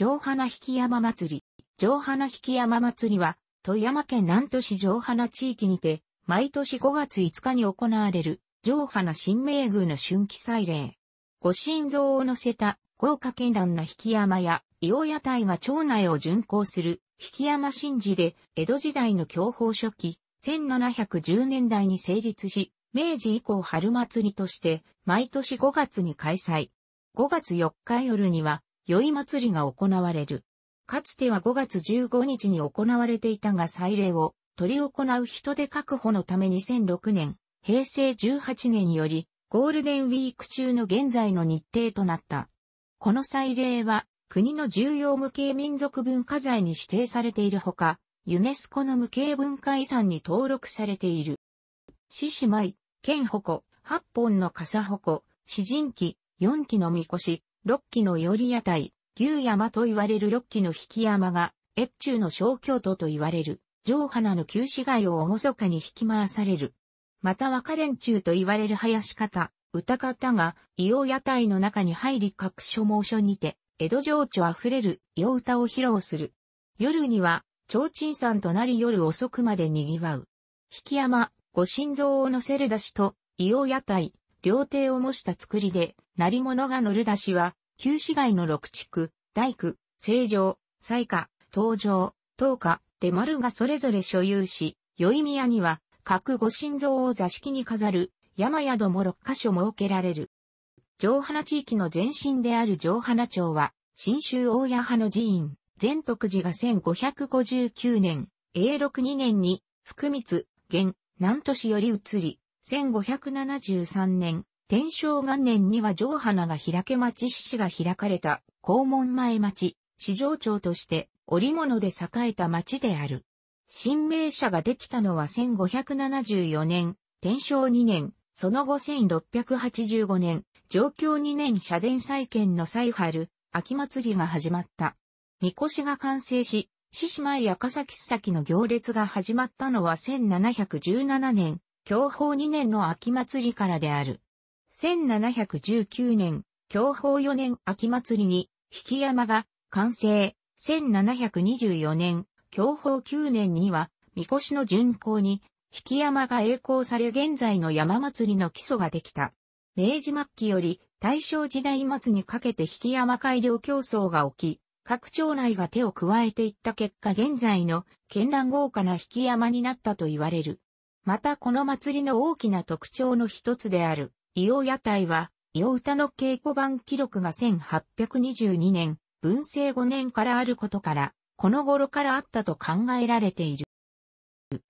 上花引山祭り。上花引山祭りは、富山県南都市上花地域にて、毎年5月5日に行われる、上花新名宮の春季祭礼。ご神像を乗せた豪華絢爛な引山や、伊予屋台が町内を巡行する、引山神事で、江戸時代の享保初期、1710年代に成立し、明治以降春祭りとして、毎年5月に開催。5月4日夜には、宵祭りが行われる。かつては5月15日に行われていたが祭礼を取り行う人手確保のため2006年、平成18年により、ゴールデンウィーク中の現在の日程となった。この祭礼は、国の重要無形民族文化財に指定されているほか、ユネスコの無形文化遺産に登録されている。獅子舞、剣鉾、八本の笠鉾、詩人記、四記のみこし、六基の寄り屋台、牛山と言われる六基の引山が、越中の小京都と言われる、上花の旧市街を厳かに引き回される。また若連中と言われる林方、歌方が、伊予屋台の中に入り各所猛ンにて、江戸情緒あふれる伊予歌を披露する。夜には、提灯さんとなり夜遅くまで賑わう。引山、ご心臓を乗せる出しと、伊予屋台、料亭を模した作りで、成物が乗る出しは、旧市街の六地区、大工、成城、西下、東城、東下、で丸がそれぞれ所有し、宵宮には、各御神像を座敷に飾る、山宿も六箇所設けられる。上花地域の前身である上花町は、新州大谷派の寺院、全徳寺が1559年、永禄2年に、福光、元、南都市より移り、1573年、天正元年には上花が開け町市が開かれた、校門前町、市場町として、織物で栄えた町である。新名社ができたのは1574年、天正2年、その後1685年、上京2年社殿再建の再春、秋祭りが始まった。神輿が完成し、獅子前赤崎須崎の行列が始まったのは1717年、享保2年の秋祭りからである。1719年、享保4年秋祭りに、引山が完成。1724年、享保9年には、神輿の巡行に、引山が栄光され現在の山祭りの基礎ができた。明治末期より大正時代末にかけて引山改良競争が起き、各町内が手を加えていった結果現在の絢爛豪華な引山になったと言われる。またこの祭りの大きな特徴の一つである、伊予屋台は、伊予歌の稽古版記録が1822年、文政5年からあることから、この頃からあったと考えられている。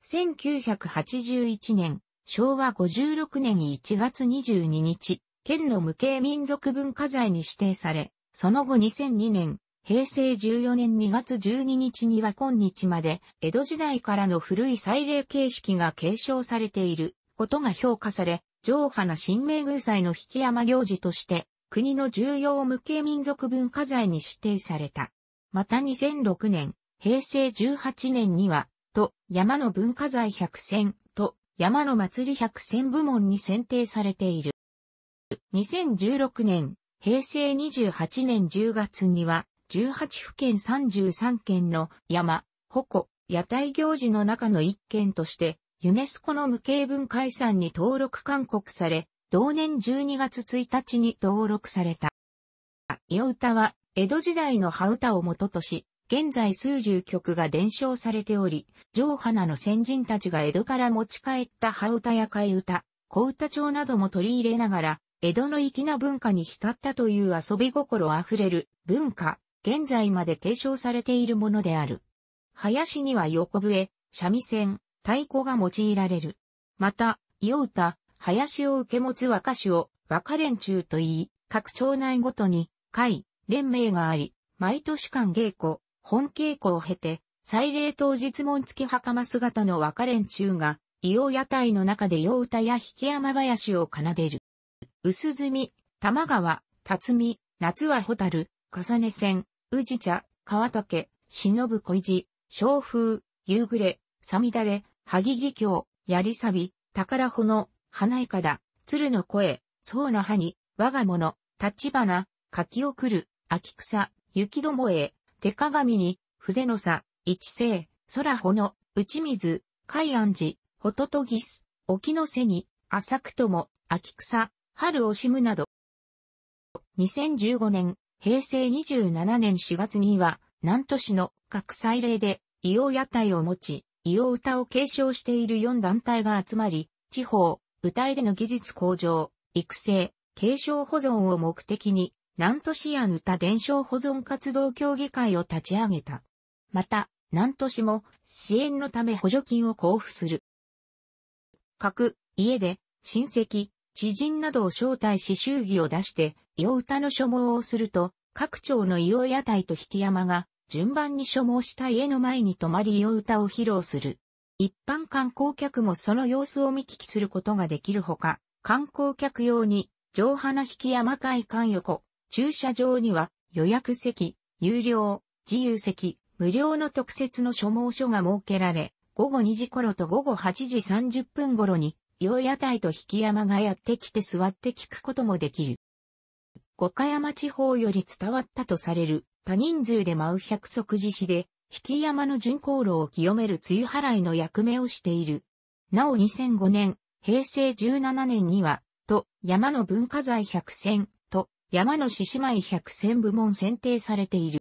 1981年、昭和56年1月22日、県の無形民族文化財に指定され、その後2002年、平成14年2月12日には今日まで、江戸時代からの古い祭礼形式が継承されていることが評価され、上派な新名宮祭の引山行事として、国の重要無形民族文化財に指定された。また2006年、平成18年には、と、山の文化財百選と、山の祭り百選部門に選定されている。2016年、平成28年10月には、18府県33県の山、鉾、屋台行事の中の一県として、ユネスコの無形文化遺産に登録勧告され、同年12月1日に登録された。伊予歌は、江戸時代の羽歌を元とし、現在数十曲が伝承されており、上花の先人たちが江戸から持ち帰った羽歌や替歌、小歌帳なども取り入れながら、江戸の粋な文化に浸ったという遊び心あふれる文化、現在まで継承されているものである。林には横笛、三味線、太鼓が用いられる。また、伊歌、林を受け持つ和歌手を和歌連中と言い、各町内ごとに会、連盟があり、毎年間稽古、本稽古を経て、祭礼当日門付き袴姿の和歌連中が、伊予屋台の中で洋歌や引山林を奏でる。薄墨、玉川、辰巳、夏は蛍、重ね線、宇治茶、川竹、忍ぶ小路、小風、夕暮れ、さみだれ、萩木教、やりさび、宝穂の、花いかだ、鶴の声、層の葉に、我が物、立花、柿をくる、秋草、雪どもえ、手鏡に、筆の差、一世、空穂の、内水、海安寺、ほととぎす、沖の瀬に、浅くとも、秋草、春惜しむなど。2015年平成27年4月には、南都市の各祭礼で、伊予屋台を持ち、伊予歌を継承している4団体が集まり、地方、歌いでの技術向上、育成、継承保存を目的に、南都市や歌伝承保存活動協議会を立ち上げた。また、南都市も支援のため補助金を交付する。各家で親戚、知人などを招待し祝儀を出して硫黄歌の所望をすると、各町の伊予屋台と引山が、順番に所望した家の前に泊まり硫黄歌を披露する。一般観光客もその様子を見聞きすることができるほか、観光客用に、上花引山会館横、駐車場には予約席、有料、自由席、無料の特設の所望所が設けられ、午後2時頃と午後8時30分頃に、予屋台と引山がやってきて座って聞くこともできる。五箇山地方より伝わったとされる、多人数で舞う百足寺市で、引山の巡航路を清める梅雨払いの役目をしている。なお2005年、平成17年には、と、山の文化財百選、と、山の獅子舞百選部門選定されている。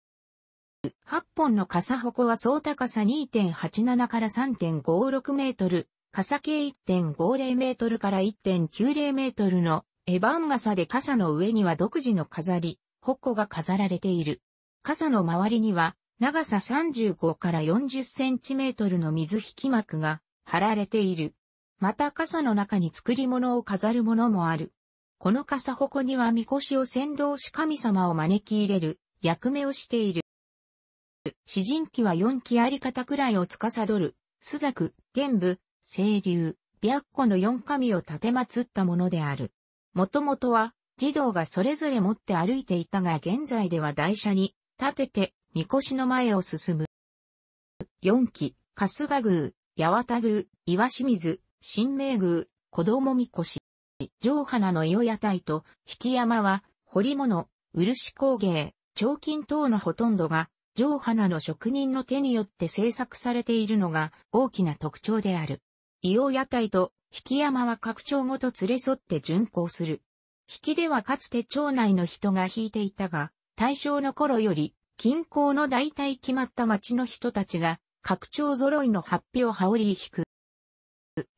8本の傘鉾は総高さ2.87から3.56メートル、傘径1.50メートルから1.90メートルのエヴァン傘で傘の上には独自の飾り、ホッコが飾られている。傘の周りには、長さ35から40センチメートルの水引き幕が貼られている。また傘の中に作り物を飾るものもある。この傘コには神輿を先導し神様を招き入れる役目をしている。詩人記は4期あり方くらいを司る、朱雀、玄武、清流、白虎の4神を立て祀ったものである。もともとは、児童がそれぞれ持って歩いていたが現在では台車に立てて、みこしの前を進む。4期、春日宮、八幡宮、岩清水、新明宮、子供みこし、上花の岩屋台と、引山は、彫物、漆工芸、彫金等のほとんどが、上花の職人の手によって制作されているのが大きな特徴である。伊予屋台と引山は拡張ごと連れ添って巡行する。引きではかつて町内の人が引いていたが、大正の頃より、近郊の大体決まった町の人たちが、拡張揃いの発表羽織引く。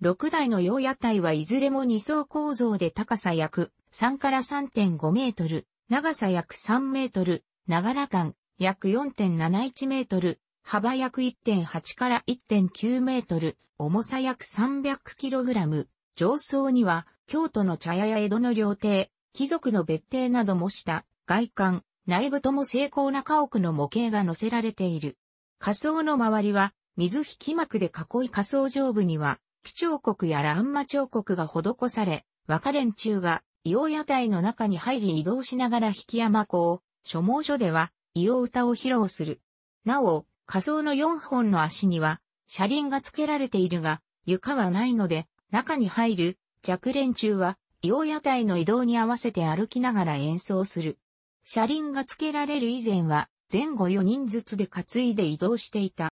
6台の洋屋台はいずれも2層構造で高さ約3から3.5メートル、長さ約3メートル、ながら間約4.71メートル、幅約1.8から1.9メートル、重さ約300キログラム。上層には、京都の茶屋や江戸の料亭、貴族の別邸などもした外観、内部とも精巧な家屋の模型が載せられている。仮想の周りは、水引幕で囲い仮想上部には、基調国や乱魔彫刻が施され、若連中が、硫黄屋台の中に入り移動しながら引山港、書望所では、硫黄歌を披露する。なお、仮想の4本の足には車輪が付けられているが、床はないので、中に入る弱連中は、洋屋台の移動に合わせて歩きながら演奏する。車輪が付けられる以前は、前後4人ずつで担いで移動していた。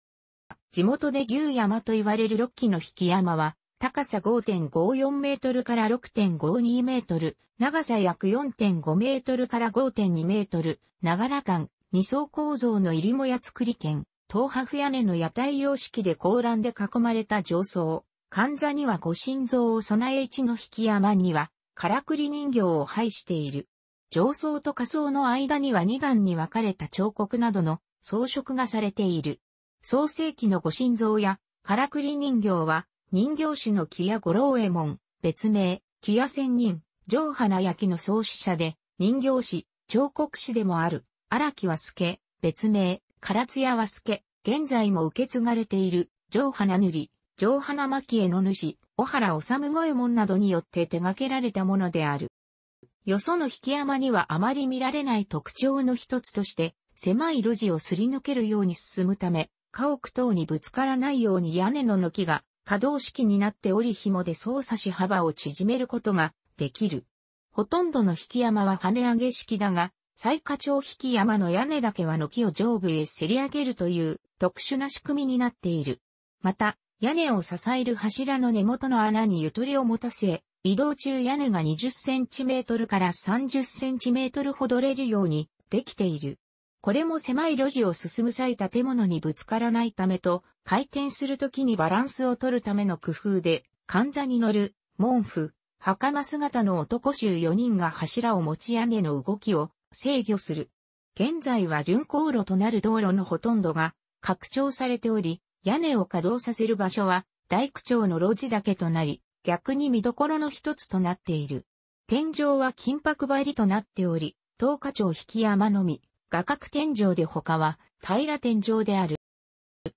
地元で牛山と言われる6基の引山は、高さ5.54メートルから6.52メートル、長さ約4.5メートルから5.2メートル、ながら間、二層構造の入りもや作り券。東白屋根の屋台様式で高欄で囲まれた上層。神座には御神像を備え一の引き山には、からくり人形を配している。上層と下層の間には二段に分かれた彫刻などの装飾がされている。創世記の御神像や、からくり人形は、人形師の木屋五郎衛門、別名、木屋仙人、上花焼の創始者で、人形師、彫刻師でもある、荒木は助、別名、唐津屋和助、現在も受け継がれている、上花塗り、上花巻絵の主、小原治五右衛門などによって手掛けられたものである。よその引山にはあまり見られない特徴の一つとして、狭い路地をすり抜けるように進むため、家屋等にぶつからないように屋根の軒が可動式になっており紐で操作し幅を縮めることができる。ほとんどの引山は跳ね上げ式だが、最下長引山の屋根だけは軒を上部へせり上げるという特殊な仕組みになっている。また、屋根を支える柱の根元の穴にゆとりを持たせ、移動中屋根が20センチメートルから30センチメートルほどれるようにできている。これも狭い路地を進む際建物にぶつからないためと、回転するときにバランスを取るための工夫で、患者に乗る、門夫、袴姿の男衆4人が柱を持ち上げの動きを制御する。現在は巡航路となる道路のほとんどが拡張されており、屋根を稼働させる場所は大工町の路地だけとなり、逆に見どころの一つとなっている。天井は金箔張りとなっており、東花町引山のみ、画角天井で他は平ら天井である。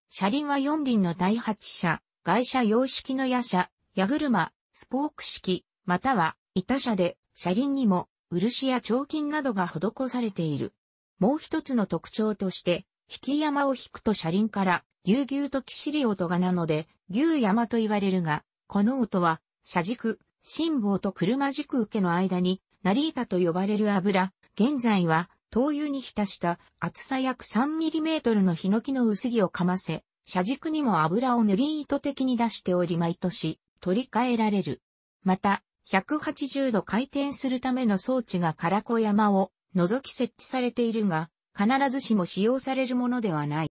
車輪は四輪の第8車、外車様式の夜車、矢車、スポーク式、または板車で、車輪にも漆や彫金などが施されている。もう一つの特徴として、引き山を引くと車輪からぎゅうぎゅうときしり音がなので、牛山と言われるが、この音は、車軸、辛抱と車軸受けの間に、ナリータと呼ばれる油、現在は、灯油に浸した厚さ約3トルのヒノキの薄着をかませ、車軸にも油を塗り糸的に出しており毎年取り替えられる。また、180度回転するための装置が唐子山を除き設置されているが、必ずしも使用されるものではない。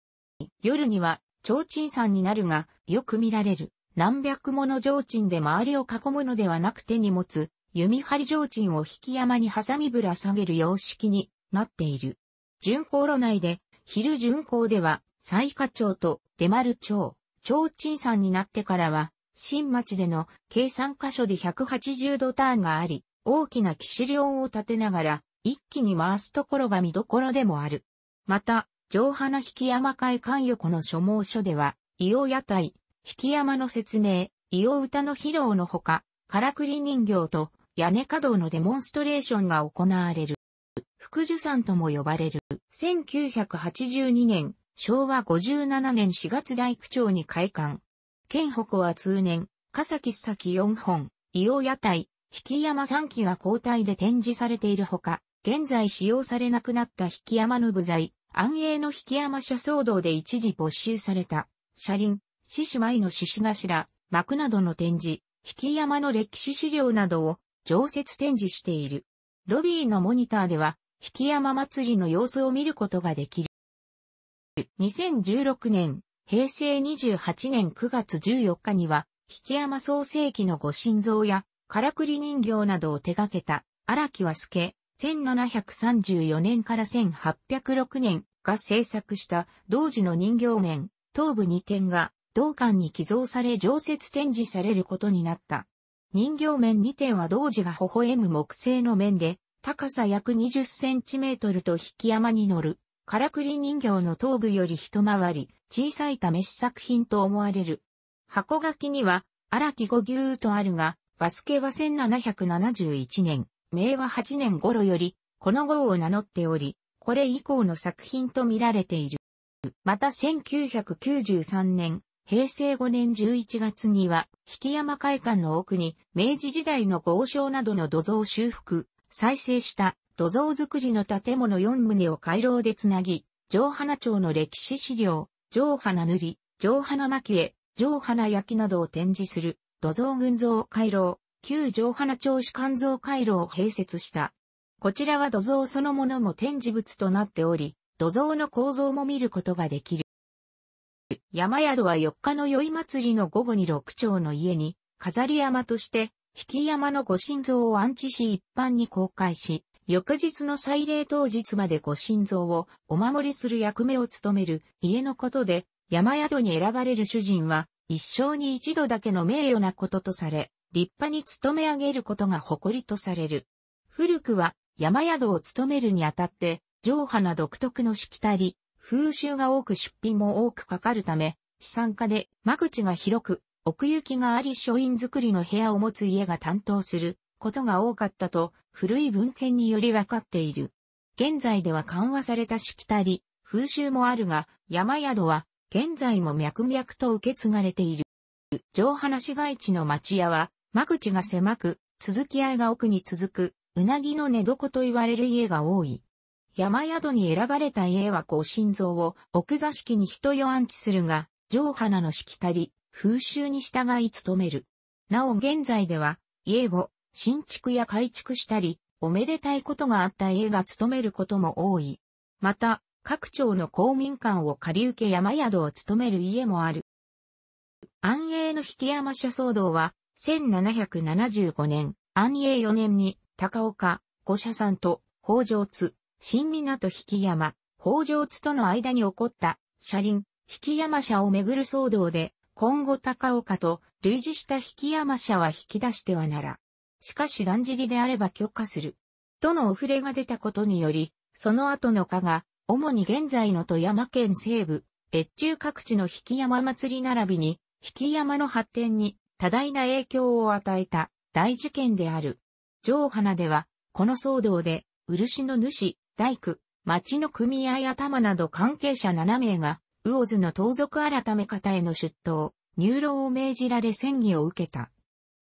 夜には、提灯山になるが、よく見られる。何百もの提灯で周りを囲むのではなく手に持つ、弓張り提灯を引き山にハサミぶら下げる様式になっている。巡航路内で、昼巡航では、最下町と出丸町、提灯山になってからは、新町での計3箇所で180度ターンがあり、大きな騎士量を立てながら、一気に回すところが見どころでもある。また、上花引山会館横の所望書では、伊予屋台、引山の説明、伊予歌の披露のほか、からくり人形と屋根稼働のデモンストレーションが行われる。福寿山とも呼ばれる。1982年、昭和57年4月大区長に開館。県北は通年、笠木崎4本、伊予屋台、引山3基が交代で展示されているほか、現在使用されなくなった引山の部材、安永の引山車騒動で一時没収された、車輪、獅子舞の獅子頭、幕などの展示、引山の歴史資料などを常設展示している。ロビーのモニターでは、引山祭りの様子を見ることができる。2016年、平成28年9月14日には、引山創世記のご神像や、からくり人形などを手掛けた、荒木和助、1734年から1806年が制作した同時の人形面、頭部2点が同館に寄贈され常設展示されることになった。人形面2点は同時が微笑む木製の面で、高さ約20センチメートルと引き山に乗るからくり人形の頭部より一回り、小さいため試作品と思われる。箱書きには、荒木五牛とあるが、バスケは1771年、明和8年頃より、この号を名乗っており、これ以降の作品と見られている。また1993年、平成5年11月には、引山会館の奥に、明治時代の豪商などの土蔵修復、再生した土蔵造りの建物4棟を回廊でつなぎ、上花町の歴史資料、上花塗り、上花蒔絵、上花焼きなどを展示する土蔵群像回廊、旧上花町市肝臓回廊を併設した。こちらは土蔵そのものも展示物となっており、土蔵の構造も見ることができる。山宿は4日の宵祭りの午後に六町の家に、飾り山として、引き山のご神像を安置し一般に公開し、翌日の祭礼当日までご神像をお守りする役目を務める家のことで、山宿に選ばれる主人は、一生に一度だけの名誉なこととされ、立派に務め上げることが誇りとされる。古くは、山宿を務めるにあたって、上派な独特のしきたり、風習が多く出費も多くかかるため、資産家で間口が広く、奥行きがあり書院作りの部屋を持つ家が担当することが多かったと古い文献によりわかっている。現在では緩和されたしきたり、風習もあるが、山宿は、現在も脈々と受け継がれている。上花市街地の町屋は、間口が狭く、続き合いが奥に続く、うなぎの寝床と言われる家が多い。山宿に選ばれた家は高心臓を奥座敷に人よ安置するが、上花のしきたり、風習に従い務める。なお現在では、家を新築や改築したり、おめでたいことがあった家が務めることも多い。また、各町の公民館を借り受け山宿を務める家もある。安永の引山社騒動は、1775年、安永4年に、高岡、五社さんと、北条津、新港引山、北条津との間に起こった、車輪、引山社をめぐる騒動で、今後高岡と類似した引山社は引き出してはなら。しかしだんじりであれば許可する。とのお触れが出たことにより、その後の課が、主に現在の富山県西部、越中各地の引山祭り並びに、引山の発展に多大な影響を与えた大事件である。上花では、この騒動で、漆の主、大工、町の組合頭など関係者7名が、魚津の盗賊改め方への出頭、入牢を命じられ戦議を受けた。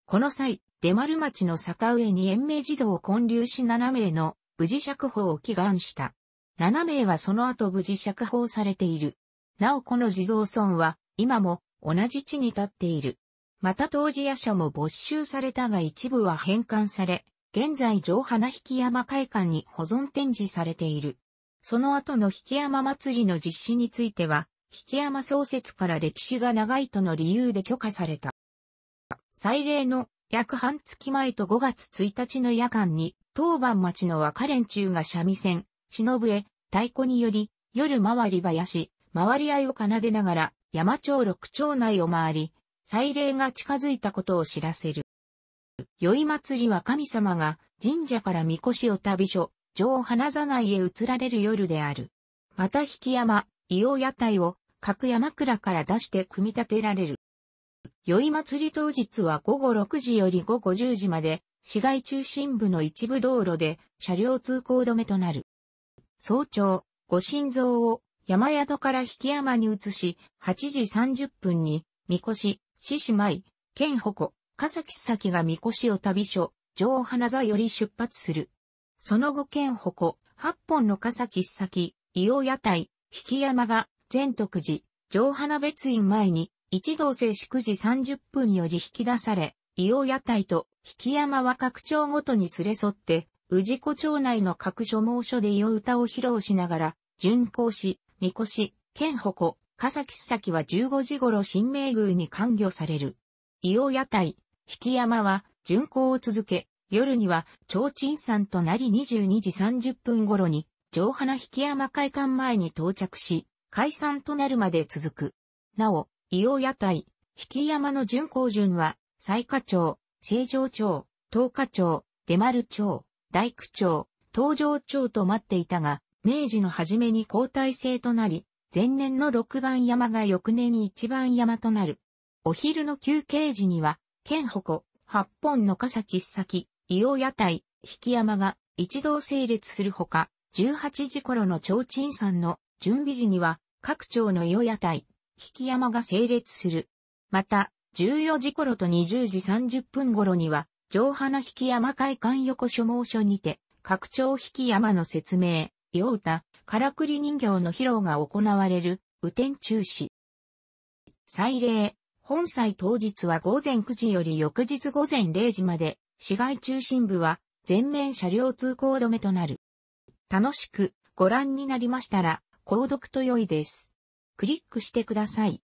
この際、出丸町の坂上に延命地蔵を建立し7名の無事釈放を祈願した。7名はその後無事釈放されている。なおこの地蔵村は今も同じ地に立っている。また当時夜叉も没収されたが一部は返還され、現在上花引山会館に保存展示されている。その後の引山祭りの実施については、引山創設から歴史が長いとの理由で許可された。祭礼の約半月前と5月1日の夜間に、当番町の若連中が三味線、忍笛、太鼓により、夜回り林、回り合いを奏でながら、山町六町内を回り、祭礼が近づいたことを知らせる。宵祭りは神様が神社から神輿を旅所、城花座内へ移られる夜である。また引山、伊予屋台を各山倉から出して組み立てられる。宵祭り当日は午後6時より午後10時まで、市街中心部の一部道路で車両通行止めとなる。早朝、ご神像を山宿から引山に移し、8時30分に、みこし、獅子舞、県鉾、笠木崎がみこしを旅所、上花座より出発する。その後県護、8本の笠木崎、伊予屋台、引山が、全徳寺、上花別院前に、一同静祝時30分より引き出され、伊予屋台と引山は各町ごとに連れ添って、宇治子町内の各所猛所で伊予歌を披露しながら、巡行し、三越、し、県鉾、笠木崎は15時頃新名宮に還御される。伊予屋台、引山は巡行を続け、夜には、提さ山となり22時30分頃に、上花引山会館前に到着し、解散となるまで続く。なお、伊予屋台、引山の巡行順は、西下町、成城町、東下町、出丸町、大工町、東城町と待っていたが、明治の初めに交代制となり、前年の六番山が翌年に一番山となる。お昼の休憩時には、県鉾、八本の笠木先、伊予屋台、引山が一同整列するほか、18時頃の提灯山の準備時には、各町の伊予屋台、引山が整列する。また、14時頃と20時30分頃には、上花引山会館横所望所にて、拡張引山の説明、陽太、からくり人形の披露が行われる、雨天中止。祭礼、本祭当日は午前9時より翌日午前0時まで、市街中心部は全面車両通行止めとなる。楽しくご覧になりましたら、購読と良いです。クリックしてください。